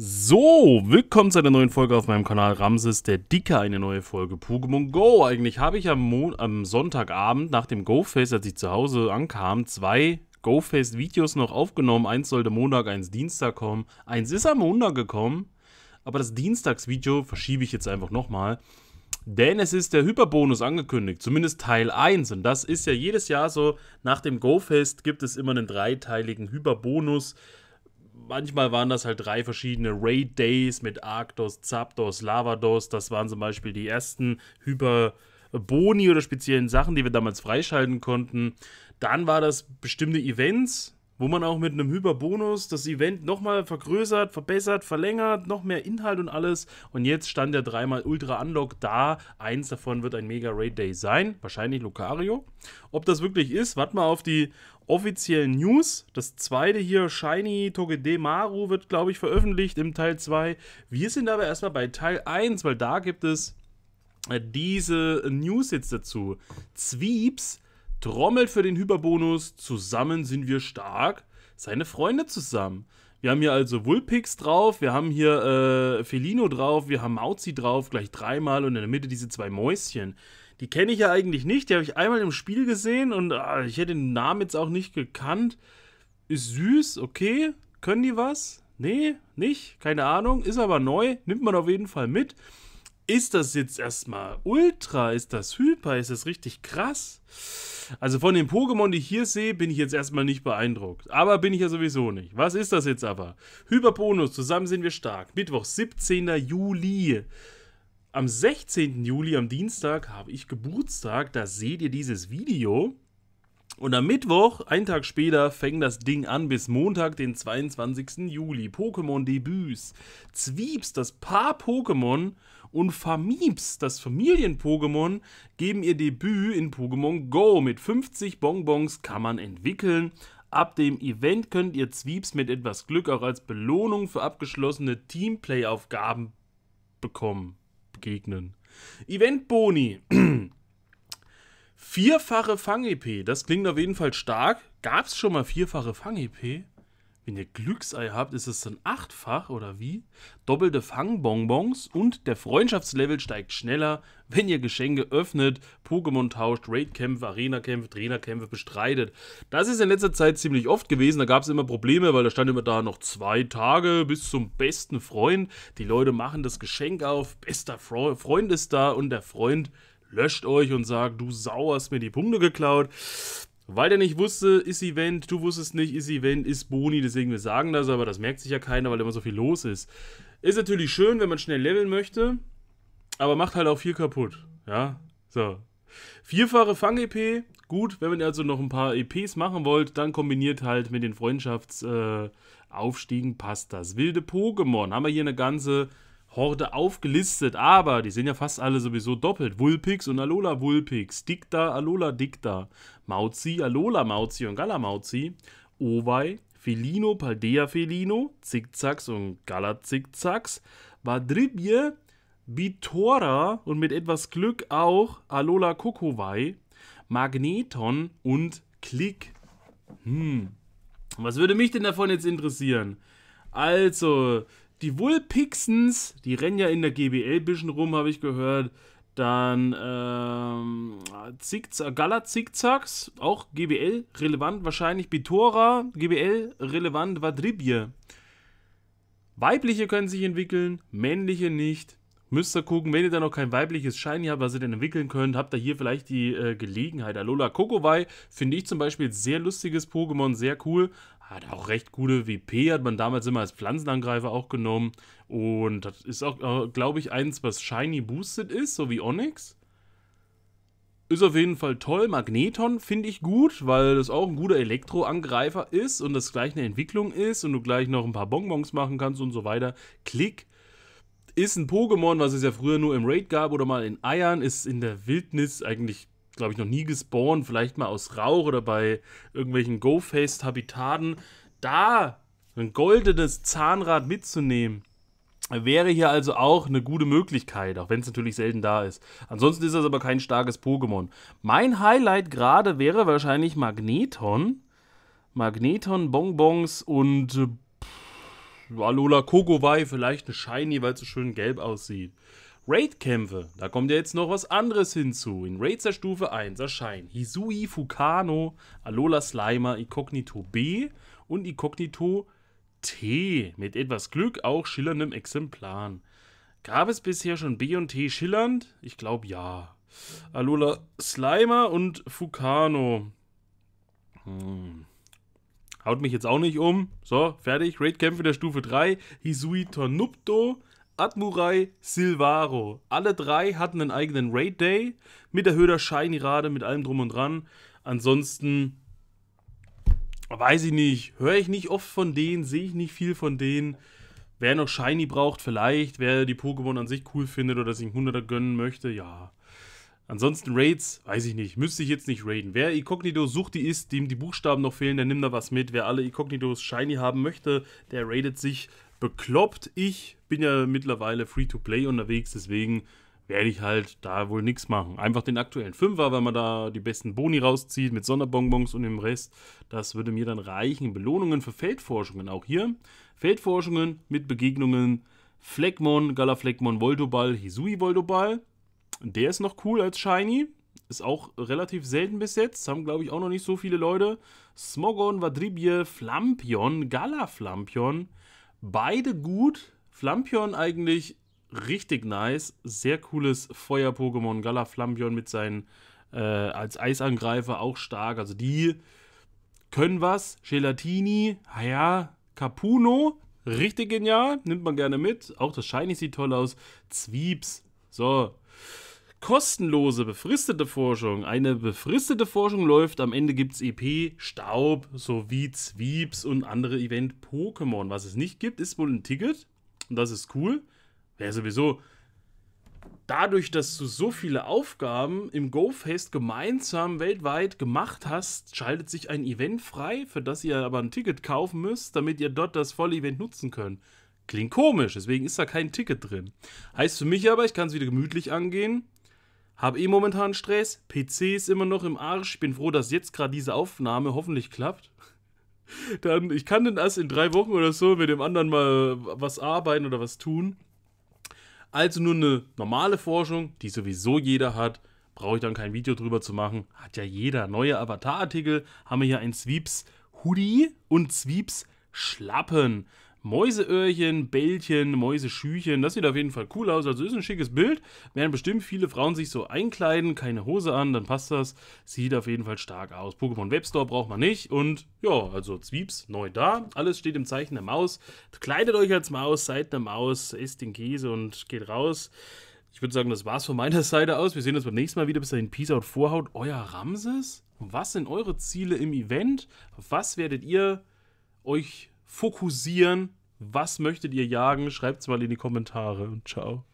So, willkommen zu einer neuen Folge auf meinem Kanal Ramses, der Dicke, eine neue Folge Pokémon Go. Eigentlich habe ich am, Mo am Sonntagabend nach dem Go-Face, als ich zu Hause ankam, zwei Go-Face-Videos noch aufgenommen. Eins sollte Montag, eins Dienstag kommen. Eins ist am Montag gekommen, aber das Dienstagsvideo verschiebe ich jetzt einfach nochmal. Denn es ist der Hyperbonus angekündigt, zumindest Teil 1. Und das ist ja jedes Jahr so, nach dem Go-Fest gibt es immer einen dreiteiligen Hyperbonus manchmal waren das halt drei verschiedene Raid Days mit Arctos, Zapdos, Lavados. Das waren zum Beispiel die ersten Hyperboni oder speziellen Sachen, die wir damals freischalten konnten. Dann war das bestimmte Events, wo man auch mit einem Hyperbonus das Event nochmal vergrößert, verbessert, verlängert, noch mehr Inhalt und alles. Und jetzt stand der dreimal Ultra Unlock da. Eins davon wird ein Mega Raid Day sein, wahrscheinlich Lucario. Ob das wirklich ist, warten mal auf die offiziellen News. Das zweite hier, Shiny Togede Maru, wird, glaube ich, veröffentlicht im Teil 2. Wir sind aber erstmal bei Teil 1, weil da gibt es äh, diese News jetzt dazu. Zwiebs. Trommelt für den Hyperbonus. Zusammen sind wir stark. Seine Freunde zusammen. Wir haben hier also Wulpix drauf, wir haben hier äh, Felino drauf, wir haben Mauzi drauf, gleich dreimal und in der Mitte diese zwei Mäuschen. Die kenne ich ja eigentlich nicht, die habe ich einmal im Spiel gesehen und ah, ich hätte den Namen jetzt auch nicht gekannt. Ist süß, okay. Können die was? Nee, nicht, keine Ahnung, ist aber neu, nimmt man auf jeden Fall mit ist das jetzt erstmal ultra? Ist das hyper? Ist das richtig krass? Also von den Pokémon, die ich hier sehe, bin ich jetzt erstmal nicht beeindruckt. Aber bin ich ja sowieso nicht. Was ist das jetzt aber? Hyperbonus, zusammen sind wir stark. Mittwoch, 17. Juli. Am 16. Juli, am Dienstag, habe ich Geburtstag. Da seht ihr dieses Video. Und am Mittwoch, einen Tag später, fängt das Ding an bis Montag, den 22. Juli. Pokémon-Debüts. Zwiebs, das Paar Pokémon und Famibs, das Familien-Pokémon, geben ihr Debüt in Pokémon Go. Mit 50 Bonbons kann man entwickeln. Ab dem Event könnt ihr Zwiebs mit etwas Glück auch als Belohnung für abgeschlossene Teamplay-Aufgaben bekommen, begegnen. Event-Boni. Vierfache Fang-EP, das klingt auf jeden Fall stark. Gab es schon mal vierfache Fang-EP? Wenn ihr Glücksei habt, ist es dann achtfach oder wie? Doppelte Fangbonbons und der Freundschaftslevel steigt schneller, wenn ihr Geschenke öffnet, Pokémon tauscht, Raidkämpfe, Arenakämpfe, Trainerkämpfe bestreitet. Das ist in letzter Zeit ziemlich oft gewesen, da gab es immer Probleme, weil da stand immer da noch zwei Tage bis zum besten Freund. Die Leute machen das Geschenk auf, bester Freund ist da und der Freund löscht euch und sagt, du sauerst mir die Punkte geklaut. Weil der nicht wusste, ist Event, du wusstest nicht, ist Event, ist Boni, deswegen wir sagen das, aber das merkt sich ja keiner, weil immer so viel los ist. Ist natürlich schön, wenn man schnell leveln möchte, aber macht halt auch viel kaputt. Ja, so. Vierfache Fang-EP, gut, wenn ihr also noch ein paar EPs machen wollt, dann kombiniert halt mit den Freundschaftsaufstiegen äh, passt das. Wilde Pokémon, haben wir hier eine ganze Horde aufgelistet, aber die sind ja fast alle sowieso doppelt. Wulpix und Alola Wulpix, Dicta, Alola Dicta, Mauzi, Alola Mauzi und Gala Mauzi, Owei, Felino, Paldea Felino, Zickzacks und Gala Zickzacks, Badribje, Bitora und mit etwas Glück auch Alola Kokowai, Magneton und Klick. Hm. Was würde mich denn davon jetzt interessieren? Also, die Wulpixens, die rennen ja in der GBL bisschen rum, habe ich gehört. Dann ähm, Zickzack, Gala Zickzacks, auch GBL relevant wahrscheinlich. Bitora, GBL relevant, Vadribje. Weibliche können sich entwickeln, männliche nicht. Müsst ihr gucken, wenn ihr da noch kein weibliches Shiny habt, was ihr denn entwickeln könnt, habt ihr hier vielleicht die äh, Gelegenheit. Alola Kokowai finde ich zum Beispiel sehr lustiges Pokémon, sehr cool, hat auch recht gute WP, hat man damals immer als Pflanzenangreifer auch genommen. Und das ist auch, äh, glaube ich, eins, was Shiny Boosted ist, so wie Onyx. Ist auf jeden Fall toll. Magneton finde ich gut, weil das auch ein guter Elektroangreifer ist und das gleich eine Entwicklung ist und du gleich noch ein paar Bonbons machen kannst und so weiter. Klick ist ein Pokémon, was es ja früher nur im Raid gab oder mal in Eiern, ist in der Wildnis eigentlich glaube ich, noch nie gespawnt. Vielleicht mal aus Rauch oder bei irgendwelchen Go-Faced-Habitaten. Da ein goldenes Zahnrad mitzunehmen, wäre hier also auch eine gute Möglichkeit, auch wenn es natürlich selten da ist. Ansonsten ist das aber kein starkes Pokémon. Mein Highlight gerade wäre wahrscheinlich Magneton. Magneton, Bonbons und äh, Alola Kogowai, vielleicht eine Shiny, weil es so schön gelb aussieht. Raid-Kämpfe, da kommt ja jetzt noch was anderes hinzu. In Raids der Stufe 1 erscheinen Hisui, Fukano, Alola Slimer, Incognito B und Incognito T. Mit etwas Glück auch schillerndem Exemplar. Gab es bisher schon B und T schillernd? Ich glaube ja. Alola Slimer und Fukano. Hm. Haut mich jetzt auch nicht um. So, fertig. Raidkämpfe der Stufe 3. Hisui Tornupto, Admurai, Silvaro. Alle drei hatten einen eigenen Raid Day mit erhöhter Shiny-Rate, mit allem drum und dran. Ansonsten weiß ich nicht, höre ich nicht oft von denen, sehe ich nicht viel von denen. Wer noch Shiny braucht, vielleicht. Wer die Pokémon an sich cool findet oder sich einen 100er gönnen möchte, ja. Ansonsten Raids, weiß ich nicht. Müsste ich jetzt nicht raiden. Wer Inkognito sucht, die ist, dem die Buchstaben noch fehlen, der nimmt da was mit. Wer alle Inkognitos Shiny haben möchte, der raidet sich bekloppt. Ich bin ja mittlerweile Free-to-Play unterwegs, deswegen werde ich halt da wohl nichts machen. Einfach den aktuellen Fünfer, weil man da die besten Boni rauszieht mit Sonderbonbons und dem Rest. Das würde mir dann reichen. Belohnungen für Feldforschungen auch hier. Feldforschungen mit Begegnungen Fleckmon, Galafleckmon, Voldoball, Hisui Voldoball. Der ist noch cool als Shiny. Ist auch relativ selten besetzt. Haben, glaube ich, auch noch nicht so viele Leute. Smogon, Vadribje, Flampion, Galaflampion, Beide gut. Flampion eigentlich richtig nice. Sehr cooles Feuer-Pokémon. Gala Flampion mit seinen äh, als Eisangreifer auch stark. Also die können was. Gelatini, ah ja, Capuno, richtig genial. Nimmt man gerne mit. Auch das Shiny sieht toll aus. Zwiebs. So kostenlose, befristete Forschung. Eine befristete Forschung läuft, am Ende gibt es EP, Staub sowie Zwiebs und andere Event-Pokémon. Was es nicht gibt, ist wohl ein Ticket. Und das ist cool. Wäre sowieso dadurch, dass du so viele Aufgaben im GoFest gemeinsam weltweit gemacht hast, schaltet sich ein Event frei, für das ihr aber ein Ticket kaufen müsst, damit ihr dort das volle Event nutzen könnt. Klingt komisch, deswegen ist da kein Ticket drin. Heißt für mich aber, ich kann es wieder gemütlich angehen, habe eh momentan Stress. PC ist immer noch im Arsch. Ich bin froh, dass jetzt gerade diese Aufnahme hoffentlich klappt. Dann, ich kann denn erst in drei Wochen oder so mit dem anderen mal was arbeiten oder was tun. Also nur eine normale Forschung, die sowieso jeder hat. Brauche ich dann kein Video drüber zu machen. Hat ja jeder. Neue Avatar-Artikel haben wir hier ein Sweeps Hoodie und Sweeps Schlappen. Mäuseöhrchen, Bällchen, Mäuseschüchen. Das sieht auf jeden Fall cool aus. Also ist ein schickes Bild. Werden bestimmt viele Frauen sich so einkleiden, keine Hose an, dann passt das. Sieht auf jeden Fall stark aus. Pokémon Webstore braucht man nicht. Und ja, also Zwiebs neu da. Alles steht im Zeichen der Maus. Kleidet euch als Maus, seid eine Maus, esst den Käse und geht raus. Ich würde sagen, das war's von meiner Seite aus. Wir sehen uns beim nächsten Mal wieder. Bis dahin, Peace out, Vorhaut, euer Ramses. Was sind eure Ziele im Event? was werdet ihr euch fokussieren. Was möchtet ihr jagen? Schreibt es mal in die Kommentare und ciao.